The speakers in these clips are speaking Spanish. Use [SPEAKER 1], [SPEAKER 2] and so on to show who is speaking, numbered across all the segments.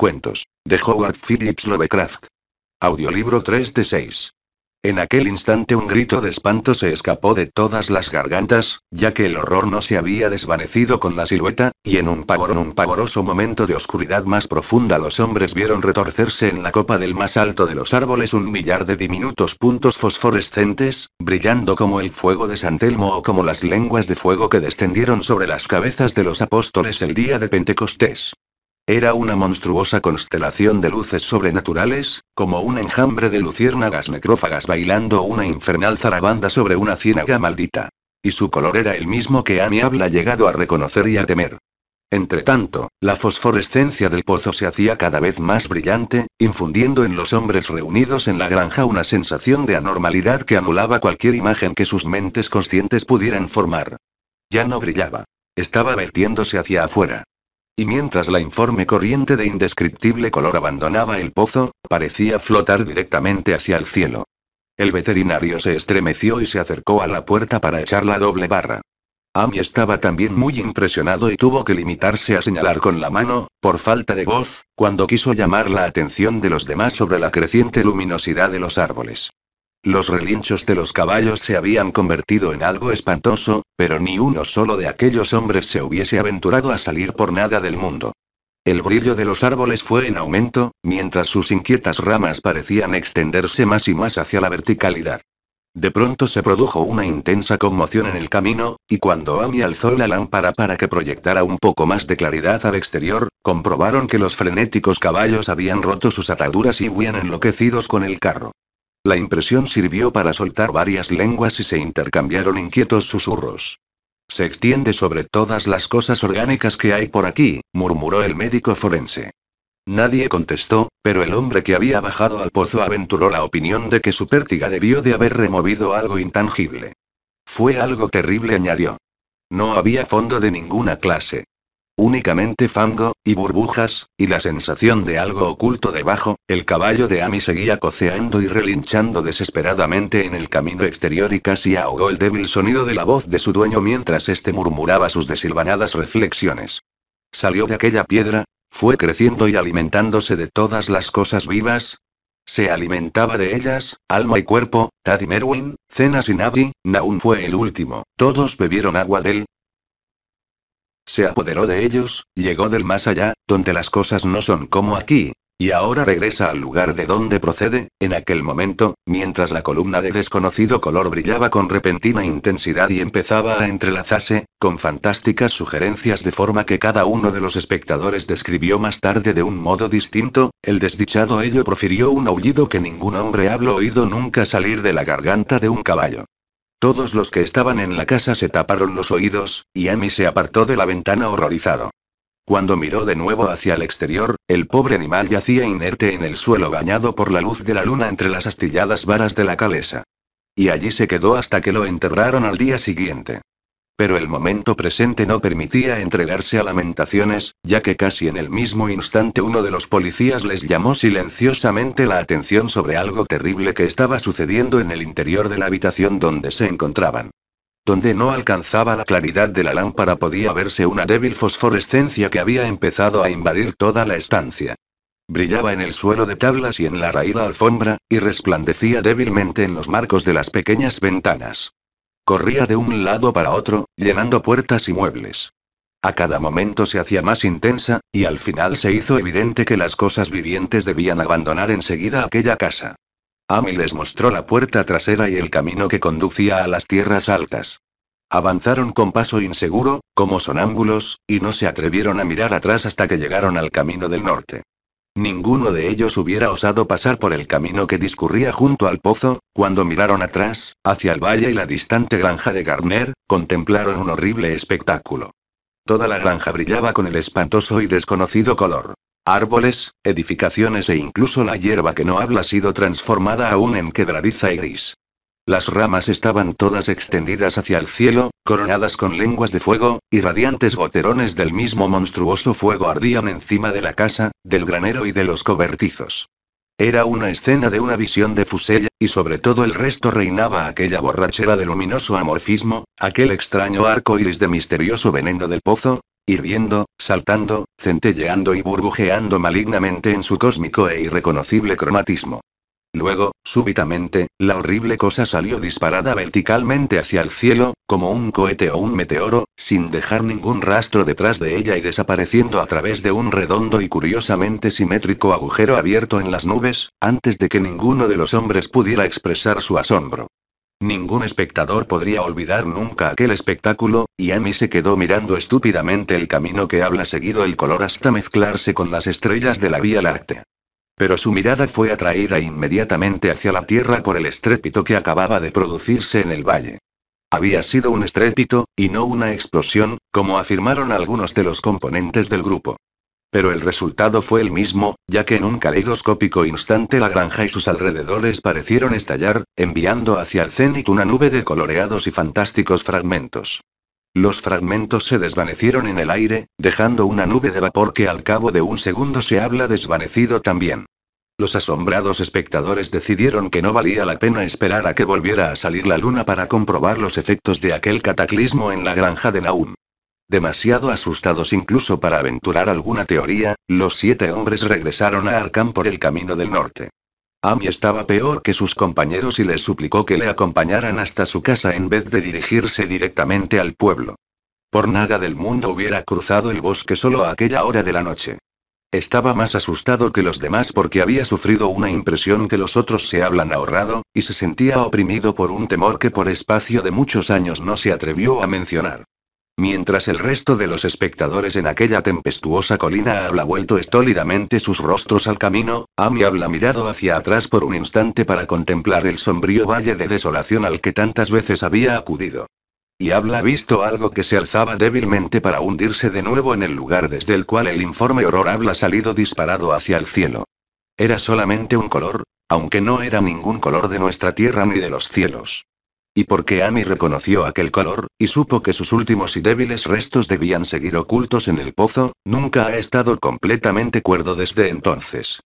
[SPEAKER 1] Cuentos. De Howard Phillips Lovecraft. Audiolibro 3 de 6. En aquel instante un grito de espanto se escapó de todas las gargantas, ya que el horror no se había desvanecido con la silueta, y en un, pavor, un pavoroso momento de oscuridad más profunda los hombres vieron retorcerse en la copa del más alto de los árboles un millar de diminutos puntos fosforescentes, brillando como el fuego de San Telmo o como las lenguas de fuego que descendieron sobre las cabezas de los apóstoles el día de Pentecostés. Era una monstruosa constelación de luces sobrenaturales, como un enjambre de luciérnagas necrófagas bailando una infernal zarabanda sobre una ciénaga maldita. Y su color era el mismo que mi habla llegado a reconocer y a temer. tanto, la fosforescencia del pozo se hacía cada vez más brillante, infundiendo en los hombres reunidos en la granja una sensación de anormalidad que anulaba cualquier imagen que sus mentes conscientes pudieran formar. Ya no brillaba. Estaba vertiéndose hacia afuera. Y mientras la informe corriente de indescriptible color abandonaba el pozo, parecía flotar directamente hacia el cielo. El veterinario se estremeció y se acercó a la puerta para echar la doble barra. Amy estaba también muy impresionado y tuvo que limitarse a señalar con la mano, por falta de voz, cuando quiso llamar la atención de los demás sobre la creciente luminosidad de los árboles. Los relinchos de los caballos se habían convertido en algo espantoso, pero ni uno solo de aquellos hombres se hubiese aventurado a salir por nada del mundo. El brillo de los árboles fue en aumento, mientras sus inquietas ramas parecían extenderse más y más hacia la verticalidad. De pronto se produjo una intensa conmoción en el camino, y cuando Amy alzó la lámpara para que proyectara un poco más de claridad al exterior, comprobaron que los frenéticos caballos habían roto sus ataduras y huían enloquecidos con el carro. La impresión sirvió para soltar varias lenguas y se intercambiaron inquietos susurros. Se extiende sobre todas las cosas orgánicas que hay por aquí, murmuró el médico forense. Nadie contestó, pero el hombre que había bajado al pozo aventuró la opinión de que su pértiga debió de haber removido algo intangible. Fue algo terrible, añadió. No había fondo de ninguna clase. Únicamente fango, y burbujas, y la sensación de algo oculto debajo, el caballo de Amy seguía coceando y relinchando desesperadamente en el camino exterior y casi ahogó el débil sonido de la voz de su dueño mientras éste murmuraba sus desilvanadas reflexiones. Salió de aquella piedra, fue creciendo y alimentándose de todas las cosas vivas, se alimentaba de ellas, alma y cuerpo, Taddy Merwin, Cenas y Nadi, Naun fue el último, todos bebieron agua de él, se apoderó de ellos, llegó del más allá, donde las cosas no son como aquí, y ahora regresa al lugar de donde procede, en aquel momento, mientras la columna de desconocido color brillaba con repentina intensidad y empezaba a entrelazarse, con fantásticas sugerencias de forma que cada uno de los espectadores describió más tarde de un modo distinto, el desdichado ello profirió un aullido que ningún hombre habló oído nunca salir de la garganta de un caballo. Todos los que estaban en la casa se taparon los oídos, y Amy se apartó de la ventana horrorizado. Cuando miró de nuevo hacia el exterior, el pobre animal yacía inerte en el suelo bañado por la luz de la luna entre las astilladas varas de la calesa. Y allí se quedó hasta que lo enterraron al día siguiente. Pero el momento presente no permitía entregarse a lamentaciones, ya que casi en el mismo instante uno de los policías les llamó silenciosamente la atención sobre algo terrible que estaba sucediendo en el interior de la habitación donde se encontraban. Donde no alcanzaba la claridad de la lámpara podía verse una débil fosforescencia que había empezado a invadir toda la estancia. Brillaba en el suelo de tablas y en la raída alfombra, y resplandecía débilmente en los marcos de las pequeñas ventanas. Corría de un lado para otro, llenando puertas y muebles. A cada momento se hacía más intensa, y al final se hizo evidente que las cosas vivientes debían abandonar enseguida aquella casa. Amy les mostró la puerta trasera y el camino que conducía a las tierras altas. Avanzaron con paso inseguro, como sonámbulos, y no se atrevieron a mirar atrás hasta que llegaron al camino del norte. Ninguno de ellos hubiera osado pasar por el camino que discurría junto al pozo, cuando miraron atrás, hacia el valle y la distante granja de Garner, contemplaron un horrible espectáculo. Toda la granja brillaba con el espantoso y desconocido color. Árboles, edificaciones e incluso la hierba que no habla sido transformada aún en quebradiza y gris. Las ramas estaban todas extendidas hacia el cielo, coronadas con lenguas de fuego, y radiantes goterones del mismo monstruoso fuego ardían encima de la casa, del granero y de los cobertizos. Era una escena de una visión de fusel, y sobre todo el resto reinaba aquella borrachera de luminoso amorfismo, aquel extraño arco iris de misterioso veneno del pozo, hirviendo, saltando, centelleando y burbujeando malignamente en su cósmico e irreconocible cromatismo. Luego, súbitamente, la horrible cosa salió disparada verticalmente hacia el cielo, como un cohete o un meteoro, sin dejar ningún rastro detrás de ella y desapareciendo a través de un redondo y curiosamente simétrico agujero abierto en las nubes, antes de que ninguno de los hombres pudiera expresar su asombro. Ningún espectador podría olvidar nunca aquel espectáculo, y Amy se quedó mirando estúpidamente el camino que habla seguido el color hasta mezclarse con las estrellas de la Vía Láctea pero su mirada fue atraída inmediatamente hacia la tierra por el estrépito que acababa de producirse en el valle. Había sido un estrépito, y no una explosión, como afirmaron algunos de los componentes del grupo. Pero el resultado fue el mismo, ya que en un caleidoscópico instante la granja y sus alrededores parecieron estallar, enviando hacia el cenit una nube de coloreados y fantásticos fragmentos. Los fragmentos se desvanecieron en el aire, dejando una nube de vapor que al cabo de un segundo se habla desvanecido también. Los asombrados espectadores decidieron que no valía la pena esperar a que volviera a salir la luna para comprobar los efectos de aquel cataclismo en la granja de Naum. Demasiado asustados incluso para aventurar alguna teoría, los siete hombres regresaron a Arkham por el camino del norte. Amy estaba peor que sus compañeros y les suplicó que le acompañaran hasta su casa en vez de dirigirse directamente al pueblo. Por nada del mundo hubiera cruzado el bosque solo a aquella hora de la noche. Estaba más asustado que los demás porque había sufrido una impresión que los otros se hablan ahorrado, y se sentía oprimido por un temor que por espacio de muchos años no se atrevió a mencionar. Mientras el resto de los espectadores en aquella tempestuosa colina habla vuelto estólidamente sus rostros al camino, Amy habla mirado hacia atrás por un instante para contemplar el sombrío valle de desolación al que tantas veces había acudido. Y habla visto algo que se alzaba débilmente para hundirse de nuevo en el lugar desde el cual el informe horror habla salido disparado hacia el cielo. Era solamente un color, aunque no era ningún color de nuestra tierra ni de los cielos. Y porque Ami reconoció aquel color, y supo que sus últimos y débiles restos debían seguir ocultos en el pozo, nunca ha estado completamente cuerdo desde entonces.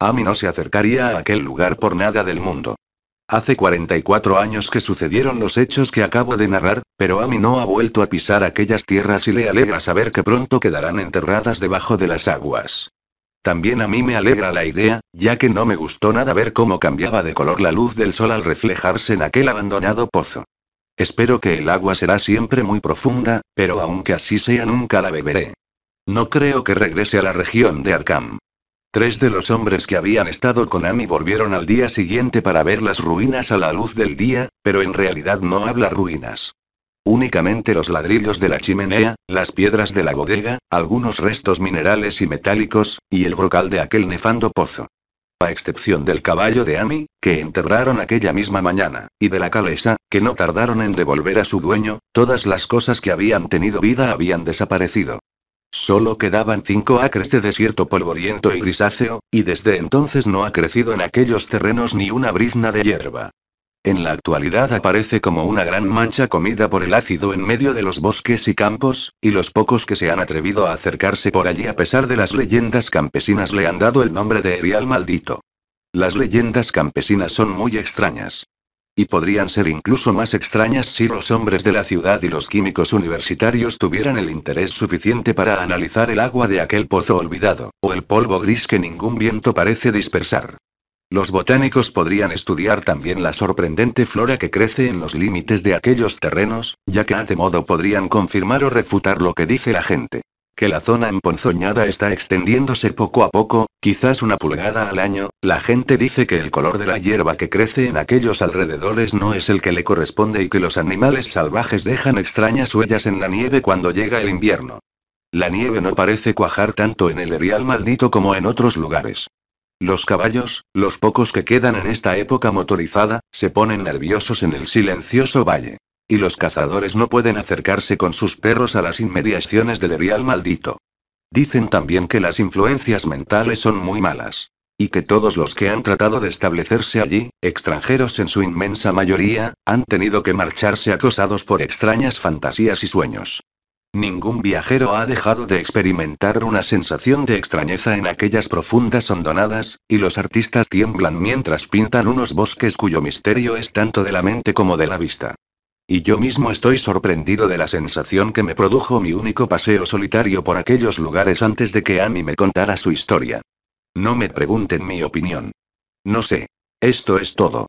[SPEAKER 1] Ami no se acercaría a aquel lugar por nada del mundo. Hace 44 años que sucedieron los hechos que acabo de narrar, pero Ami no ha vuelto a pisar aquellas tierras y le alegra saber que pronto quedarán enterradas debajo de las aguas. También a mí me alegra la idea, ya que no me gustó nada ver cómo cambiaba de color la luz del sol al reflejarse en aquel abandonado pozo. Espero que el agua será siempre muy profunda, pero aunque así sea nunca la beberé. No creo que regrese a la región de Arkham. Tres de los hombres que habían estado con Amy volvieron al día siguiente para ver las ruinas a la luz del día, pero en realidad no habla ruinas. Únicamente los ladrillos de la chimenea, las piedras de la bodega, algunos restos minerales y metálicos, y el brocal de aquel nefando pozo. A excepción del caballo de Amy, que enterraron aquella misma mañana, y de la calesa, que no tardaron en devolver a su dueño, todas las cosas que habían tenido vida habían desaparecido. Solo quedaban cinco acres de desierto polvoriento y grisáceo, y desde entonces no ha crecido en aquellos terrenos ni una brizna de hierba. En la actualidad aparece como una gran mancha comida por el ácido en medio de los bosques y campos, y los pocos que se han atrevido a acercarse por allí a pesar de las leyendas campesinas le han dado el nombre de erial maldito. Las leyendas campesinas son muy extrañas. Y podrían ser incluso más extrañas si los hombres de la ciudad y los químicos universitarios tuvieran el interés suficiente para analizar el agua de aquel pozo olvidado, o el polvo gris que ningún viento parece dispersar. Los botánicos podrían estudiar también la sorprendente flora que crece en los límites de aquellos terrenos, ya que a de modo podrían confirmar o refutar lo que dice la gente. Que la zona emponzoñada está extendiéndose poco a poco, quizás una pulgada al año, la gente dice que el color de la hierba que crece en aquellos alrededores no es el que le corresponde y que los animales salvajes dejan extrañas huellas en la nieve cuando llega el invierno. La nieve no parece cuajar tanto en el erial maldito como en otros lugares. Los caballos, los pocos que quedan en esta época motorizada, se ponen nerviosos en el silencioso valle. Y los cazadores no pueden acercarse con sus perros a las inmediaciones del erial maldito. Dicen también que las influencias mentales son muy malas. Y que todos los que han tratado de establecerse allí, extranjeros en su inmensa mayoría, han tenido que marcharse acosados por extrañas fantasías y sueños. Ningún viajero ha dejado de experimentar una sensación de extrañeza en aquellas profundas hondonadas, y los artistas tiemblan mientras pintan unos bosques cuyo misterio es tanto de la mente como de la vista. Y yo mismo estoy sorprendido de la sensación que me produjo mi único paseo solitario por aquellos lugares antes de que Annie me contara su historia. No me pregunten mi opinión. No sé. Esto es todo.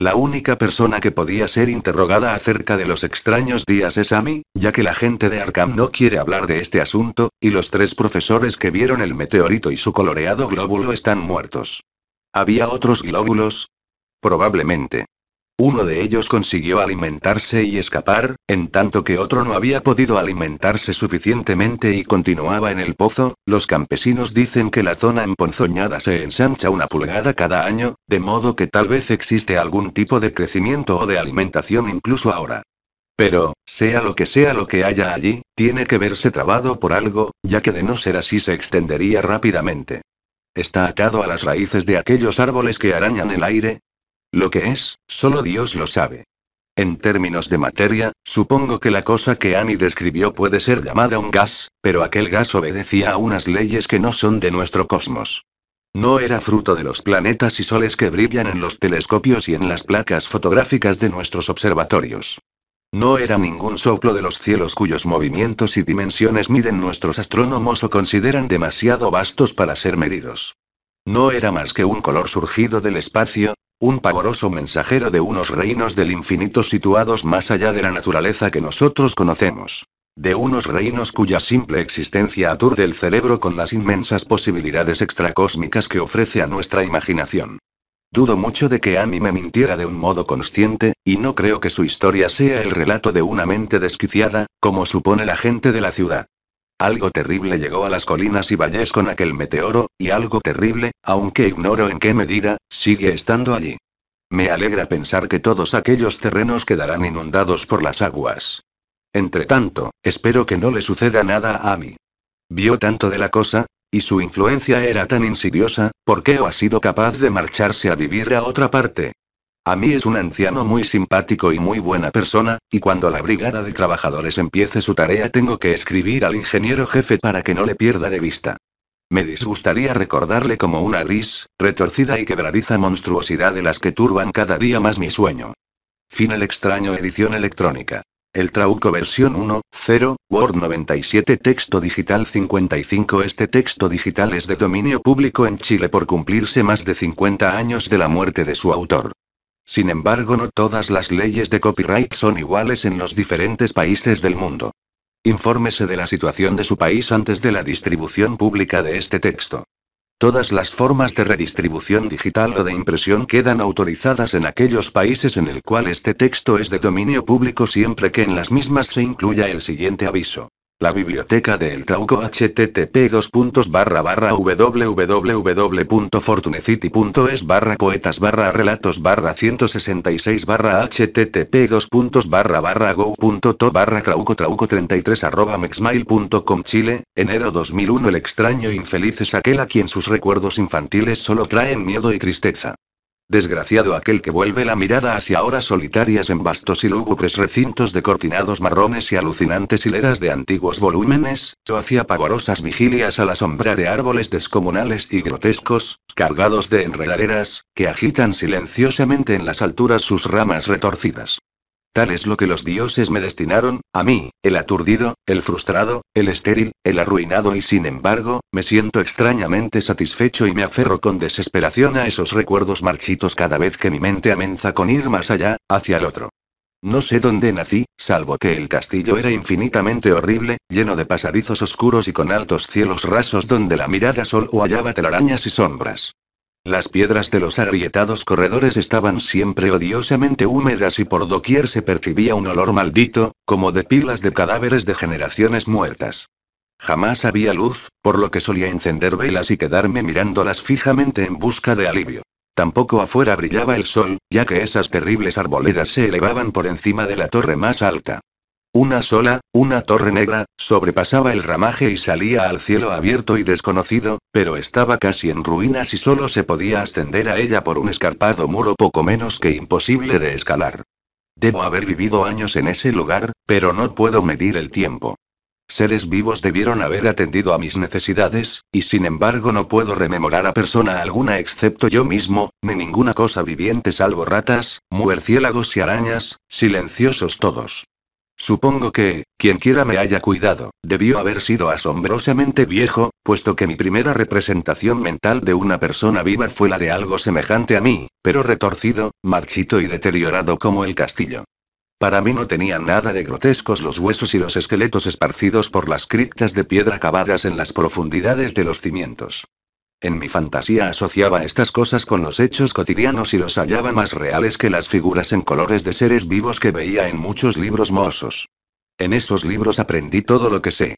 [SPEAKER 1] La única persona que podía ser interrogada acerca de los extraños días es Amy, ya que la gente de Arkham no quiere hablar de este asunto, y los tres profesores que vieron el meteorito y su coloreado glóbulo están muertos. ¿Había otros glóbulos? Probablemente. Uno de ellos consiguió alimentarse y escapar, en tanto que otro no había podido alimentarse suficientemente y continuaba en el pozo. Los campesinos dicen que la zona emponzoñada se ensancha una pulgada cada año, de modo que tal vez existe algún tipo de crecimiento o de alimentación incluso ahora. Pero, sea lo que sea lo que haya allí, tiene que verse trabado por algo, ya que de no ser así se extendería rápidamente. Está atado a las raíces de aquellos árboles que arañan el aire, lo que es, solo Dios lo sabe. En términos de materia, supongo que la cosa que Annie describió puede ser llamada un gas, pero aquel gas obedecía a unas leyes que no son de nuestro cosmos. No era fruto de los planetas y soles que brillan en los telescopios y en las placas fotográficas de nuestros observatorios. No era ningún soplo de los cielos cuyos movimientos y dimensiones miden nuestros astrónomos o consideran demasiado vastos para ser medidos. No era más que un color surgido del espacio, un pavoroso mensajero de unos reinos del infinito situados más allá de la naturaleza que nosotros conocemos. De unos reinos cuya simple existencia aturde el cerebro con las inmensas posibilidades extracósmicas que ofrece a nuestra imaginación. Dudo mucho de que Amy me mintiera de un modo consciente, y no creo que su historia sea el relato de una mente desquiciada, como supone la gente de la ciudad. Algo terrible llegó a las colinas y valles con aquel meteoro, y algo terrible, aunque ignoro en qué medida, sigue estando allí. Me alegra pensar que todos aquellos terrenos quedarán inundados por las aguas. Entretanto, espero que no le suceda nada a mí. Vio tanto de la cosa, y su influencia era tan insidiosa, ¿por qué o ha sido capaz de marcharse a vivir a otra parte? A mí es un anciano muy simpático y muy buena persona, y cuando la brigada de trabajadores empiece su tarea tengo que escribir al ingeniero jefe para que no le pierda de vista. Me disgustaría recordarle como una gris, retorcida y quebradiza monstruosidad de las que turban cada día más mi sueño. Fin el extraño edición electrónica. El Trauco versión 1.0 Word 97 Texto digital 55 Este texto digital es de dominio público en Chile por cumplirse más de 50 años de la muerte de su autor. Sin embargo, no todas las leyes de copyright son iguales en los diferentes países del mundo. Infórmese de la situación de su país antes de la distribución pública de este texto. Todas las formas de redistribución digital o de impresión quedan autorizadas en aquellos países en el cual este texto es de dominio público siempre que en las mismas se incluya el siguiente aviso. La biblioteca del Trauco http www.fortunecity.es barra poetas barra relatos barra 166 barra http dos puntos barra barra go.to barra trauco trauco 33 arroba Chile, enero 2001 El extraño infeliz es aquel a quien sus recuerdos infantiles solo traen miedo y tristeza. Desgraciado aquel que vuelve la mirada hacia horas solitarias en vastos y lúgubres recintos de cortinados marrones y alucinantes hileras de antiguos volúmenes, o hacia pavorosas vigilias a la sombra de árboles descomunales y grotescos, cargados de enredaderas, que agitan silenciosamente en las alturas sus ramas retorcidas. Tal es lo que los dioses me destinaron, a mí, el aturdido, el frustrado, el estéril, el arruinado y sin embargo, me siento extrañamente satisfecho y me aferro con desesperación a esos recuerdos marchitos cada vez que mi mente amenza con ir más allá, hacia el otro. No sé dónde nací, salvo que el castillo era infinitamente horrible, lleno de pasadizos oscuros y con altos cielos rasos donde la mirada o hallaba telarañas y sombras. Las piedras de los agrietados corredores estaban siempre odiosamente húmedas y por doquier se percibía un olor maldito, como de pilas de cadáveres de generaciones muertas. Jamás había luz, por lo que solía encender velas y quedarme mirándolas fijamente en busca de alivio. Tampoco afuera brillaba el sol, ya que esas terribles arboledas se elevaban por encima de la torre más alta. Una sola, una torre negra, sobrepasaba el ramaje y salía al cielo abierto y desconocido, pero estaba casi en ruinas y solo se podía ascender a ella por un escarpado muro poco menos que imposible de escalar. Debo haber vivido años en ese lugar, pero no puedo medir el tiempo. Seres vivos debieron haber atendido a mis necesidades, y sin embargo no puedo rememorar a persona alguna excepto yo mismo, ni ninguna cosa viviente salvo ratas, muerciélagos y arañas, silenciosos todos. Supongo que, quien quiera me haya cuidado, debió haber sido asombrosamente viejo, puesto que mi primera representación mental de una persona viva fue la de algo semejante a mí, pero retorcido, marchito y deteriorado como el castillo. Para mí no tenían nada de grotescos los huesos y los esqueletos esparcidos por las criptas de piedra cavadas en las profundidades de los cimientos. En mi fantasía asociaba estas cosas con los hechos cotidianos y los hallaba más reales que las figuras en colores de seres vivos que veía en muchos libros mozos. En esos libros aprendí todo lo que sé.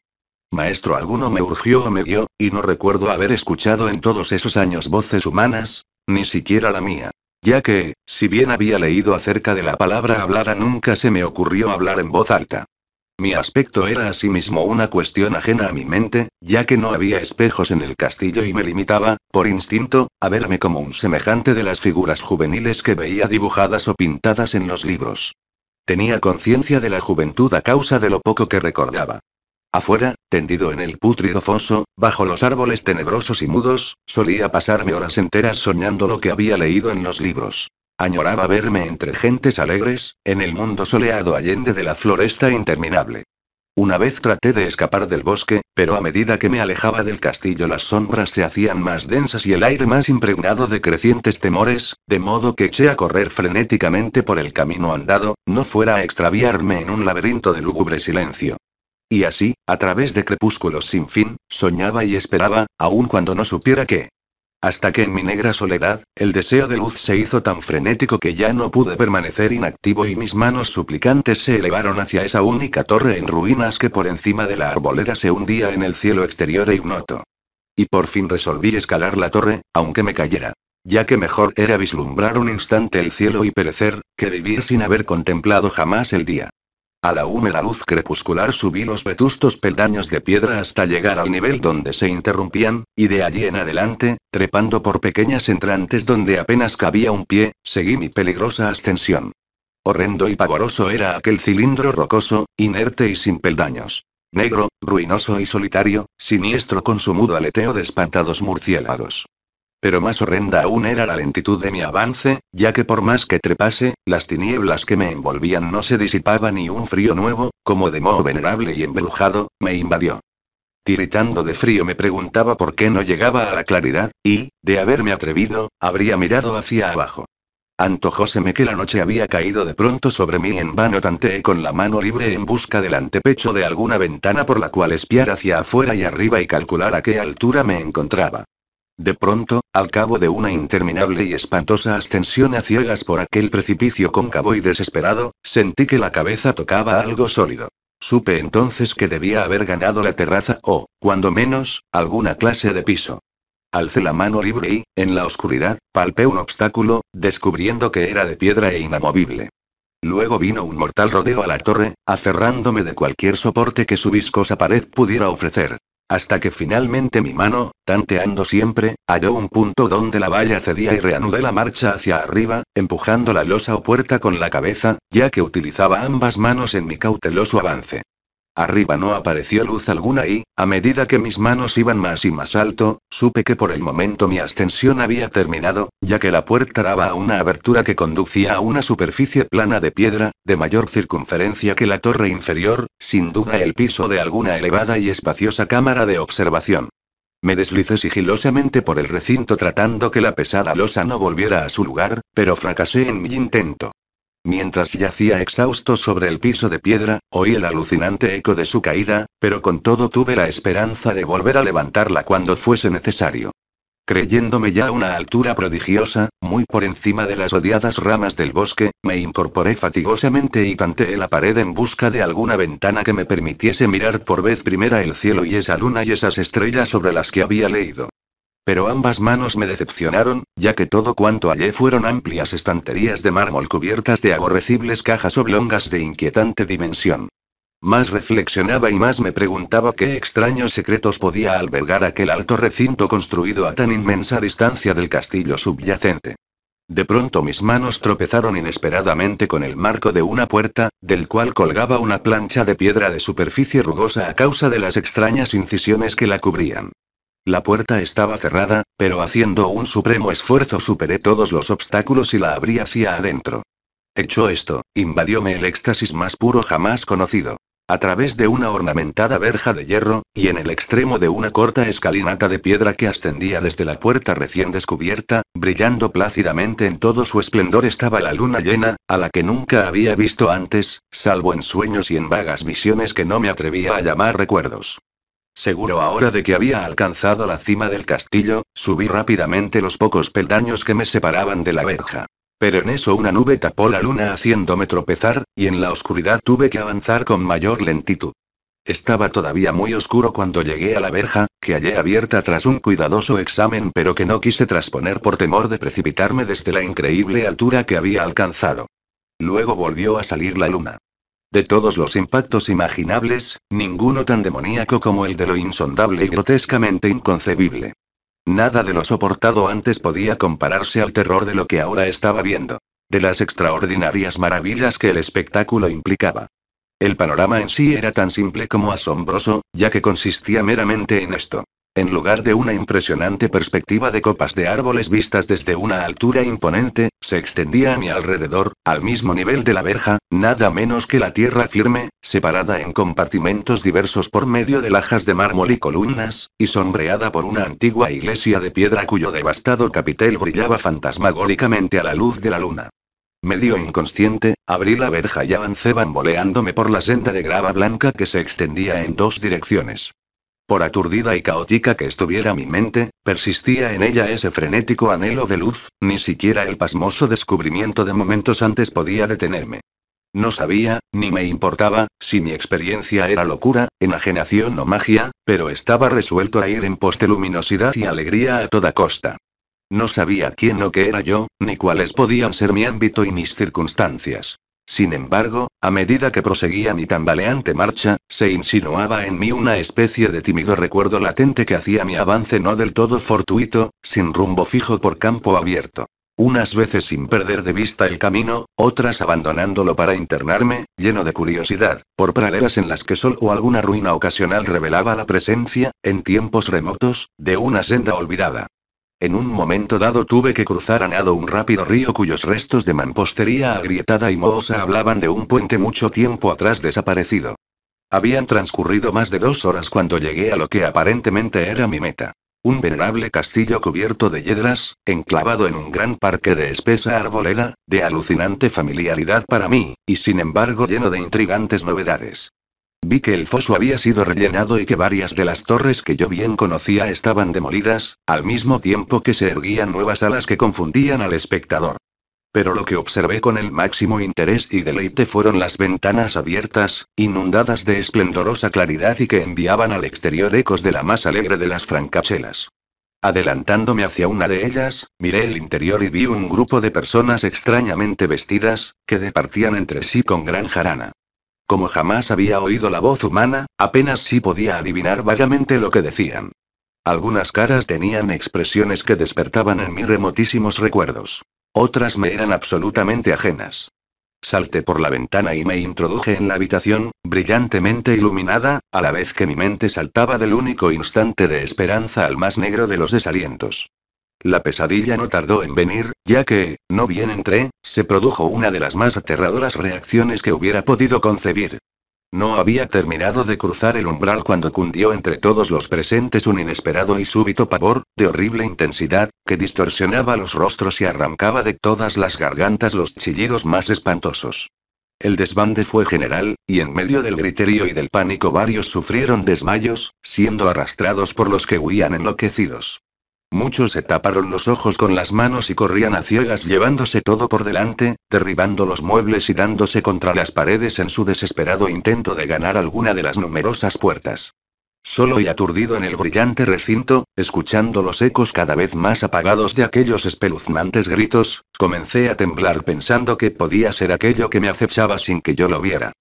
[SPEAKER 1] Maestro alguno me urgió o me dio, y no recuerdo haber escuchado en todos esos años voces humanas, ni siquiera la mía. Ya que, si bien había leído acerca de la palabra hablada, nunca se me ocurrió hablar en voz alta. Mi aspecto era asimismo una cuestión ajena a mi mente, ya que no había espejos en el castillo y me limitaba, por instinto, a verme como un semejante de las figuras juveniles que veía dibujadas o pintadas en los libros. Tenía conciencia de la juventud a causa de lo poco que recordaba. Afuera, tendido en el pútrido foso, bajo los árboles tenebrosos y mudos, solía pasarme horas enteras soñando lo que había leído en los libros. Añoraba verme entre gentes alegres, en el mundo soleado allende de la floresta interminable. Una vez traté de escapar del bosque, pero a medida que me alejaba del castillo las sombras se hacían más densas y el aire más impregnado de crecientes temores, de modo que eché a correr frenéticamente por el camino andado, no fuera a extraviarme en un laberinto de lúgubre silencio. Y así, a través de crepúsculos sin fin, soñaba y esperaba, aun cuando no supiera qué. Hasta que en mi negra soledad, el deseo de luz se hizo tan frenético que ya no pude permanecer inactivo y mis manos suplicantes se elevaron hacia esa única torre en ruinas que por encima de la arboleda se hundía en el cielo exterior e ignoto. Y por fin resolví escalar la torre, aunque me cayera. Ya que mejor era vislumbrar un instante el cielo y perecer, que vivir sin haber contemplado jamás el día. A la húmeda luz crepuscular subí los vetustos peldaños de piedra hasta llegar al nivel donde se interrumpían, y de allí en adelante, trepando por pequeñas entrantes donde apenas cabía un pie, seguí mi peligrosa ascensión. Horrendo y pavoroso era aquel cilindro rocoso, inerte y sin peldaños. Negro, ruinoso y solitario, siniestro con su mudo aleteo de espantados murciélagos. Pero más horrenda aún era la lentitud de mi avance, ya que por más que trepase, las tinieblas que me envolvían no se disipaban y un frío nuevo, como de modo venerable y embrujado, me invadió. Tiritando de frío me preguntaba por qué no llegaba a la claridad, y, de haberme atrevido, habría mirado hacia abajo. Antojóseme que la noche había caído de pronto sobre mí en vano tanteé con la mano libre en busca del antepecho de alguna ventana por la cual espiar hacia afuera y arriba y calcular a qué altura me encontraba. De pronto, al cabo de una interminable y espantosa ascensión a ciegas por aquel precipicio cóncavo y desesperado, sentí que la cabeza tocaba algo sólido. Supe entonces que debía haber ganado la terraza o, cuando menos, alguna clase de piso. Alcé la mano libre y, en la oscuridad, palpé un obstáculo, descubriendo que era de piedra e inamovible. Luego vino un mortal rodeo a la torre, aferrándome de cualquier soporte que su viscosa pared pudiera ofrecer. Hasta que finalmente mi mano, tanteando siempre, halló un punto donde la valla cedía y reanudé la marcha hacia arriba, empujando la losa o puerta con la cabeza, ya que utilizaba ambas manos en mi cauteloso avance. Arriba no apareció luz alguna y, a medida que mis manos iban más y más alto, supe que por el momento mi ascensión había terminado, ya que la puerta daba a una abertura que conducía a una superficie plana de piedra, de mayor circunferencia que la torre inferior, sin duda el piso de alguna elevada y espaciosa cámara de observación. Me deslicé sigilosamente por el recinto tratando que la pesada losa no volviera a su lugar, pero fracasé en mi intento. Mientras yacía exhausto sobre el piso de piedra, oí el alucinante eco de su caída, pero con todo tuve la esperanza de volver a levantarla cuando fuese necesario. Creyéndome ya a una altura prodigiosa, muy por encima de las odiadas ramas del bosque, me incorporé fatigosamente y tanteé la pared en busca de alguna ventana que me permitiese mirar por vez primera el cielo y esa luna y esas estrellas sobre las que había leído. Pero ambas manos me decepcionaron, ya que todo cuanto hallé fueron amplias estanterías de mármol cubiertas de aborrecibles cajas oblongas de inquietante dimensión. Más reflexionaba y más me preguntaba qué extraños secretos podía albergar aquel alto recinto construido a tan inmensa distancia del castillo subyacente. De pronto mis manos tropezaron inesperadamente con el marco de una puerta, del cual colgaba una plancha de piedra de superficie rugosa a causa de las extrañas incisiones que la cubrían. La puerta estaba cerrada, pero haciendo un supremo esfuerzo superé todos los obstáculos y la abrí hacia adentro. Hecho esto, invadióme el éxtasis más puro jamás conocido. A través de una ornamentada verja de hierro, y en el extremo de una corta escalinata de piedra que ascendía desde la puerta recién descubierta, brillando plácidamente en todo su esplendor estaba la luna llena, a la que nunca había visto antes, salvo en sueños y en vagas visiones que no me atrevía a llamar recuerdos. Seguro ahora de que había alcanzado la cima del castillo, subí rápidamente los pocos peldaños que me separaban de la verja. Pero en eso una nube tapó la luna haciéndome tropezar, y en la oscuridad tuve que avanzar con mayor lentitud. Estaba todavía muy oscuro cuando llegué a la verja, que hallé abierta tras un cuidadoso examen pero que no quise trasponer por temor de precipitarme desde la increíble altura que había alcanzado. Luego volvió a salir la luna. De todos los impactos imaginables, ninguno tan demoníaco como el de lo insondable y grotescamente inconcebible. Nada de lo soportado antes podía compararse al terror de lo que ahora estaba viendo. De las extraordinarias maravillas que el espectáculo implicaba. El panorama en sí era tan simple como asombroso, ya que consistía meramente en esto. En lugar de una impresionante perspectiva de copas de árboles vistas desde una altura imponente, se extendía a mi alrededor, al mismo nivel de la verja, nada menos que la tierra firme, separada en compartimentos diversos por medio de lajas de mármol y columnas, y sombreada por una antigua iglesia de piedra cuyo devastado capitel brillaba fantasmagóricamente a la luz de la luna. Medio inconsciente, abrí la verja y avancé bamboleándome por la senda de grava blanca que se extendía en dos direcciones. Por aturdida y caótica que estuviera mi mente, persistía en ella ese frenético anhelo de luz, ni siquiera el pasmoso descubrimiento de momentos antes podía detenerme. No sabía, ni me importaba, si mi experiencia era locura, enajenación o magia, pero estaba resuelto a ir en pos de luminosidad y alegría a toda costa. No sabía quién o qué era yo, ni cuáles podían ser mi ámbito y mis circunstancias. Sin embargo, a medida que proseguía mi tambaleante marcha, se insinuaba en mí una especie de tímido recuerdo latente que hacía mi avance no del todo fortuito, sin rumbo fijo por campo abierto. Unas veces sin perder de vista el camino, otras abandonándolo para internarme, lleno de curiosidad, por praderas en las que sol o alguna ruina ocasional revelaba la presencia, en tiempos remotos, de una senda olvidada. En un momento dado tuve que cruzar a nado un rápido río cuyos restos de mampostería agrietada y mohosa hablaban de un puente mucho tiempo atrás desaparecido. Habían transcurrido más de dos horas cuando llegué a lo que aparentemente era mi meta. Un venerable castillo cubierto de yedras, enclavado en un gran parque de espesa arboleda, de alucinante familiaridad para mí, y sin embargo lleno de intrigantes novedades. Vi que el foso había sido rellenado y que varias de las torres que yo bien conocía estaban demolidas, al mismo tiempo que se erguían nuevas alas que confundían al espectador. Pero lo que observé con el máximo interés y deleite fueron las ventanas abiertas, inundadas de esplendorosa claridad y que enviaban al exterior ecos de la más alegre de las francachelas. Adelantándome hacia una de ellas, miré el interior y vi un grupo de personas extrañamente vestidas, que departían entre sí con gran jarana. Como jamás había oído la voz humana, apenas sí podía adivinar vagamente lo que decían. Algunas caras tenían expresiones que despertaban en mí remotísimos recuerdos. Otras me eran absolutamente ajenas. Salté por la ventana y me introduje en la habitación, brillantemente iluminada, a la vez que mi mente saltaba del único instante de esperanza al más negro de los desalientos. La pesadilla no tardó en venir, ya que, no bien entré, se produjo una de las más aterradoras reacciones que hubiera podido concebir. No había terminado de cruzar el umbral cuando cundió entre todos los presentes un inesperado y súbito pavor, de horrible intensidad, que distorsionaba los rostros y arrancaba de todas las gargantas los chillidos más espantosos. El desbande fue general, y en medio del griterío y del pánico varios sufrieron desmayos, siendo arrastrados por los que huían enloquecidos. Muchos se taparon los ojos con las manos y corrían a ciegas llevándose todo por delante, derribando los muebles y dándose contra las paredes en su desesperado intento de ganar alguna de las numerosas puertas. Solo y aturdido en el brillante recinto, escuchando los ecos cada vez más apagados de aquellos espeluznantes gritos, comencé a temblar pensando que podía ser aquello que me acechaba sin que yo lo viera.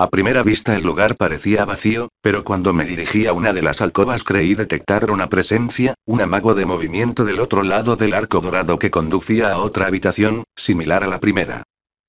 [SPEAKER 1] A primera vista el lugar parecía vacío, pero cuando me dirigí a una de las alcobas creí detectar una presencia, un amago de movimiento del otro lado del arco dorado que conducía a otra habitación, similar a la primera.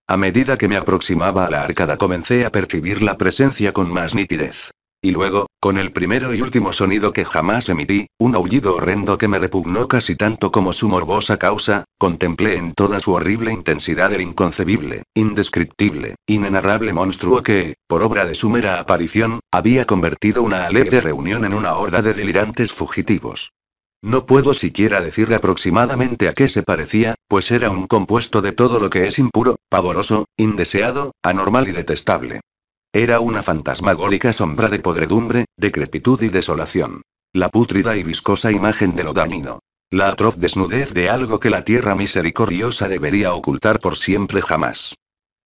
[SPEAKER 1] A medida que me aproximaba a la arcada comencé a percibir la presencia con más nitidez. Y luego, con el primero y último sonido que jamás emití, un aullido horrendo que me repugnó casi tanto como su morbosa causa, contemplé en toda su horrible intensidad el inconcebible, indescriptible, inenarrable monstruo que, por obra de su mera aparición, había convertido una alegre reunión en una horda de delirantes fugitivos. No puedo siquiera decirle aproximadamente a qué se parecía, pues era un compuesto de todo lo que es impuro, pavoroso, indeseado, anormal y detestable. Era una fantasmagórica sombra de podredumbre, decrepitud y desolación. La pútrida y viscosa imagen de lo dañino. La atroz desnudez de algo que la tierra misericordiosa debería ocultar por siempre jamás.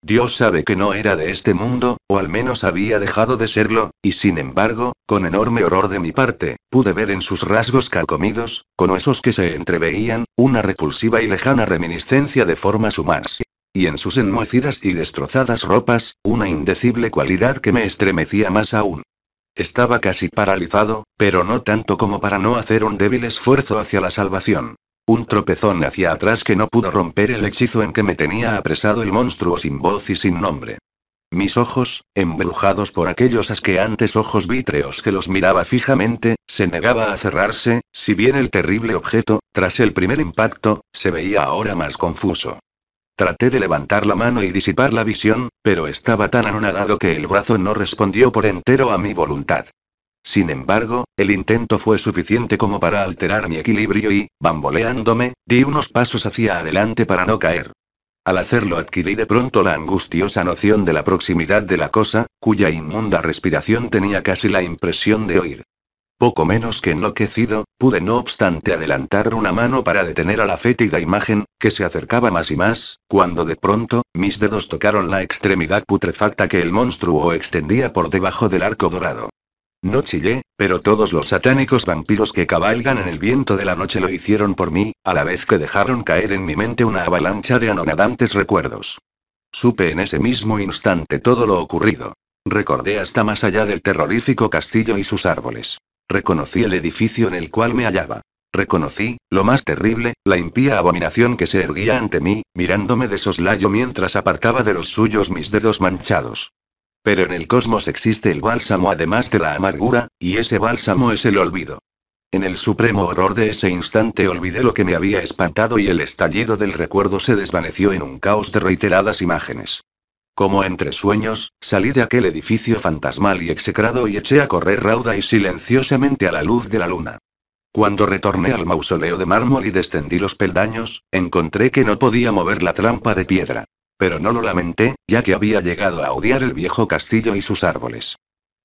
[SPEAKER 1] Dios sabe que no era de este mundo, o al menos había dejado de serlo, y sin embargo, con enorme horror de mi parte, pude ver en sus rasgos carcomidos, con esos que se entreveían, una repulsiva y lejana reminiscencia de formas humanas y en sus enmohecidas y destrozadas ropas, una indecible cualidad que me estremecía más aún. Estaba casi paralizado, pero no tanto como para no hacer un débil esfuerzo hacia la salvación. Un tropezón hacia atrás que no pudo romper el hechizo en que me tenía apresado el monstruo sin voz y sin nombre. Mis ojos, embrujados por aquellos asqueantes ojos vítreos que los miraba fijamente, se negaba a cerrarse, si bien el terrible objeto, tras el primer impacto, se veía ahora más confuso. Traté de levantar la mano y disipar la visión, pero estaba tan anonadado que el brazo no respondió por entero a mi voluntad. Sin embargo, el intento fue suficiente como para alterar mi equilibrio y, bamboleándome, di unos pasos hacia adelante para no caer. Al hacerlo adquirí de pronto la angustiosa noción de la proximidad de la cosa, cuya inmunda respiración tenía casi la impresión de oír poco menos que enloquecido, pude no obstante adelantar una mano para detener a la fétida imagen, que se acercaba más y más, cuando de pronto, mis dedos tocaron la extremidad putrefacta que el monstruo extendía por debajo del arco dorado. No chillé, pero todos los satánicos vampiros que cabalgan en el viento de la noche lo hicieron por mí, a la vez que dejaron caer en mi mente una avalancha de anonadantes recuerdos. Supe en ese mismo instante todo lo ocurrido. Recordé hasta más allá del terrorífico castillo y sus árboles. Reconocí el edificio en el cual me hallaba. Reconocí, lo más terrible, la impía abominación que se erguía ante mí, mirándome de soslayo mientras apartaba de los suyos mis dedos manchados. Pero en el cosmos existe el bálsamo además de la amargura, y ese bálsamo es el olvido. En el supremo horror de ese instante olvidé lo que me había espantado y el estallido del recuerdo se desvaneció en un caos de reiteradas imágenes. Como entre sueños, salí de aquel edificio fantasmal y execrado y eché a correr rauda y silenciosamente a la luz de la luna. Cuando retorné al mausoleo de mármol y descendí los peldaños, encontré que no podía mover la trampa de piedra. Pero no lo lamenté, ya que había llegado a odiar el viejo castillo y sus árboles.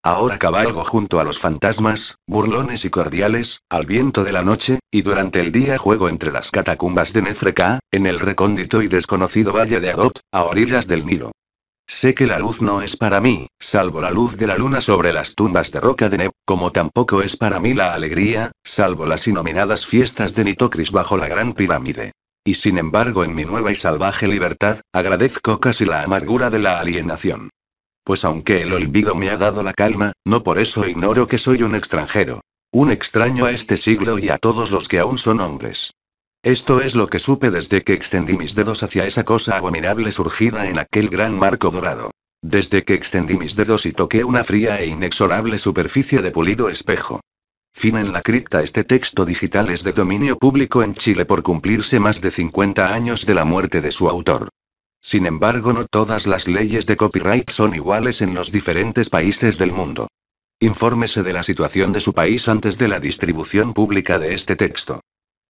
[SPEAKER 1] Ahora cabalgo junto a los fantasmas, burlones y cordiales, al viento de la noche, y durante el día juego entre las catacumbas de Nefreka, en el recóndito y desconocido valle de Adot, a orillas del Nilo. Sé que la luz no es para mí, salvo la luz de la luna sobre las tumbas de roca de Neb, como tampoco es para mí la alegría, salvo las inominadas fiestas de Nitocris bajo la gran pirámide. Y sin embargo en mi nueva y salvaje libertad, agradezco casi la amargura de la alienación. Pues aunque el olvido me ha dado la calma, no por eso ignoro que soy un extranjero. Un extraño a este siglo y a todos los que aún son hombres. Esto es lo que supe desde que extendí mis dedos hacia esa cosa abominable surgida en aquel gran marco dorado. Desde que extendí mis dedos y toqué una fría e inexorable superficie de pulido espejo. Fin en la cripta Este texto digital es de dominio público en Chile por cumplirse más de 50 años de la muerte de su autor. Sin embargo, no todas las leyes de copyright son iguales en los diferentes países del mundo. Infórmese de la situación de su país antes de la distribución pública de este texto.